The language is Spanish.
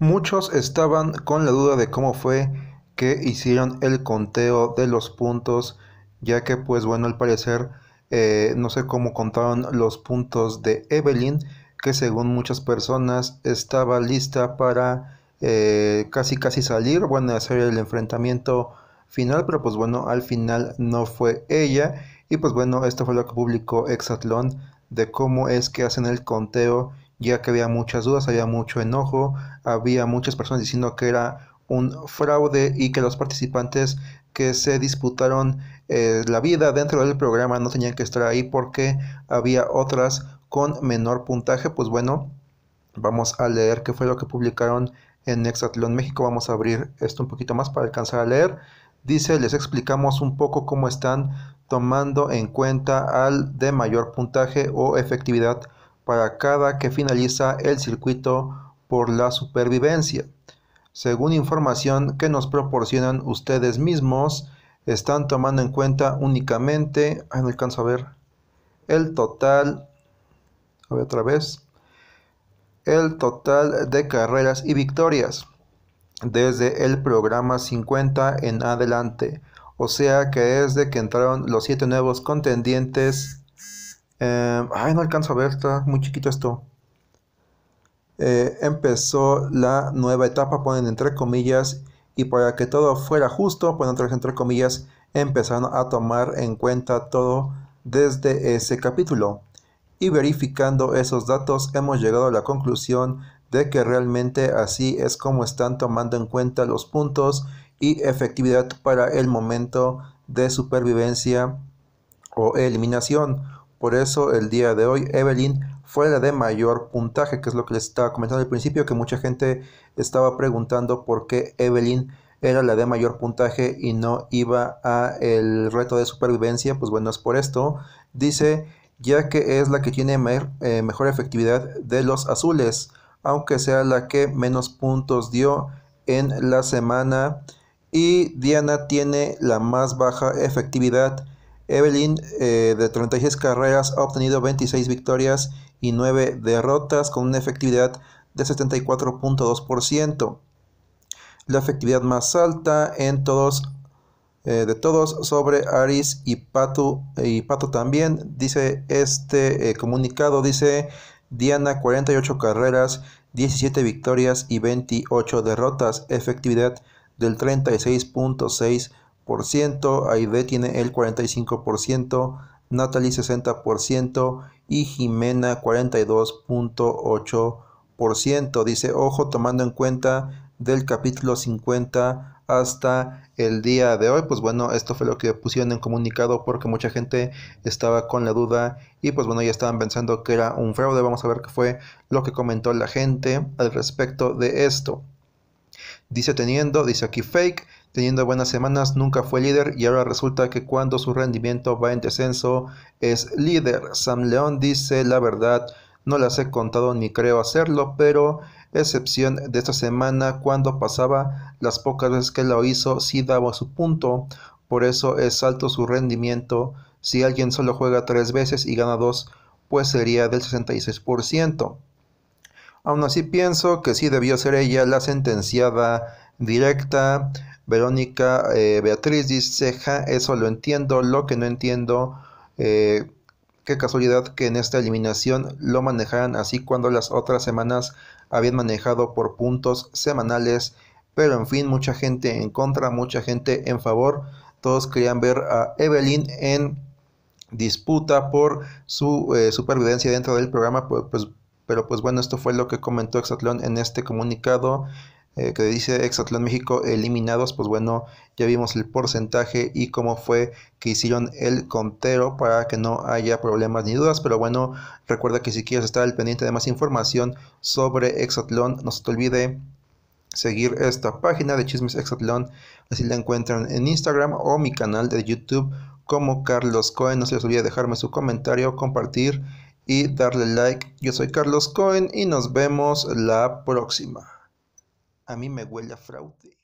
Muchos estaban con la duda de cómo fue que hicieron el conteo de los puntos, ya que pues bueno, al parecer eh, no sé cómo contaron los puntos de Evelyn, que según muchas personas estaba lista para eh, casi casi salir, bueno, hacer el enfrentamiento final, pero pues bueno, al final no fue ella. Y pues bueno, esto fue lo que publicó Exatlón de cómo es que hacen el conteo ya que había muchas dudas, había mucho enojo, había muchas personas diciendo que era un fraude y que los participantes que se disputaron eh, la vida dentro del programa no tenían que estar ahí porque había otras con menor puntaje. Pues bueno, vamos a leer qué fue lo que publicaron en Exatlón México. Vamos a abrir esto un poquito más para alcanzar a leer. Dice, les explicamos un poco cómo están tomando en cuenta al de mayor puntaje o efectividad para cada que finaliza el circuito por la supervivencia. Según información que nos proporcionan ustedes mismos, están tomando en cuenta únicamente, no alcanzo a ver, el total, a ver otra vez, el total de carreras y victorias desde el programa 50 en adelante. O sea que desde que entraron los siete nuevos contendientes Em, ay, no alcanzo a ver, está muy chiquito esto. Eh, empezó la nueva etapa, ponen entre comillas, y para que todo fuera justo, ponen entre comillas, empezaron a tomar en cuenta todo desde ese capítulo. Y verificando esos datos hemos llegado a la conclusión de que realmente así es como están tomando en cuenta los puntos y efectividad para el momento de supervivencia o eliminación por eso el día de hoy Evelyn fue la de mayor puntaje, que es lo que les estaba comentando al principio, que mucha gente estaba preguntando por qué Evelyn era la de mayor puntaje y no iba a el reto de supervivencia, pues bueno, es por esto. Dice, ya que es la que tiene eh, mejor efectividad de los azules, aunque sea la que menos puntos dio en la semana. Y Diana tiene la más baja efectividad Evelyn, eh, de 36 carreras, ha obtenido 26 victorias y 9 derrotas con una efectividad de 74.2%. La efectividad más alta en todos, eh, de todos sobre Aris y Pato, y Pato también, dice este eh, comunicado, dice Diana, 48 carreras, 17 victorias y 28 derrotas, efectividad del 36.6%. Aide tiene el 45%, Natalie 60% y Jimena 42.8%. Dice, ojo, tomando en cuenta del capítulo 50 hasta el día de hoy. Pues bueno, esto fue lo que pusieron en comunicado porque mucha gente estaba con la duda y pues bueno, ya estaban pensando que era un fraude. Vamos a ver qué fue lo que comentó la gente al respecto de esto. Dice teniendo, dice aquí fake teniendo buenas semanas, nunca fue líder y ahora resulta que cuando su rendimiento va en descenso es líder. Sam León dice la verdad, no las he contado ni creo hacerlo, pero excepción de esta semana cuando pasaba las pocas veces que lo hizo, sí daba su punto, por eso es alto su rendimiento. Si alguien solo juega tres veces y gana dos, pues sería del 66%. Aún así pienso que sí debió ser ella la sentenciada directa Verónica eh, Beatriz dice, ja, eso lo entiendo, lo que no entiendo, eh, qué casualidad que en esta eliminación lo manejaran así cuando las otras semanas habían manejado por puntos semanales, pero en fin, mucha gente en contra, mucha gente en favor, todos querían ver a Evelyn en disputa por su eh, supervivencia dentro del programa, pues, pues, pero pues bueno, esto fue lo que comentó Exatlón en este comunicado. Eh, que dice Exatlón México eliminados, pues bueno, ya vimos el porcentaje y cómo fue que hicieron el contero para que no haya problemas ni dudas, pero bueno, recuerda que si quieres estar al pendiente de más información sobre Exatlón, no se te olvide seguir esta página de Chismes Exatlón, así la encuentran en Instagram o mi canal de YouTube como Carlos Cohen, no se les olvide dejarme su comentario, compartir y darle like. Yo soy Carlos Cohen y nos vemos la próxima. A mí me huele a fraude.